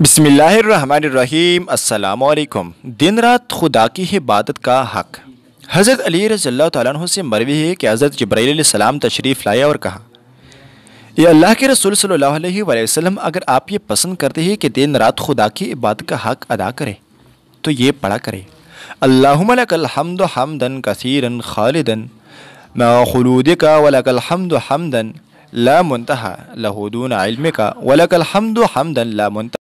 بسم اللہ الرحمن الرحیم السلام علیکم دن رات خدا کی عبادت کا حق حضرت علی رضی اللہ تعالیٰ عنہ سے مروی ہے کہ حضرت جبرائیل علیہ السلام تشریف لائے اور کہا یہ اللہ کے رسول صلی اللہ علیہ وآلہ وسلم اگر آپ یہ پسند کرتے ہیں کہ دن رات خدا کی عبادت کا حق ادا کریں تو یہ پڑھا کریں اللہم لکا الحمد حمدن کثیرن خالدن ما خلودکا ولکا الحمد حمدن لا منتحہ لہو دون علمکا ولکا الحمد حمدن لا منتحہ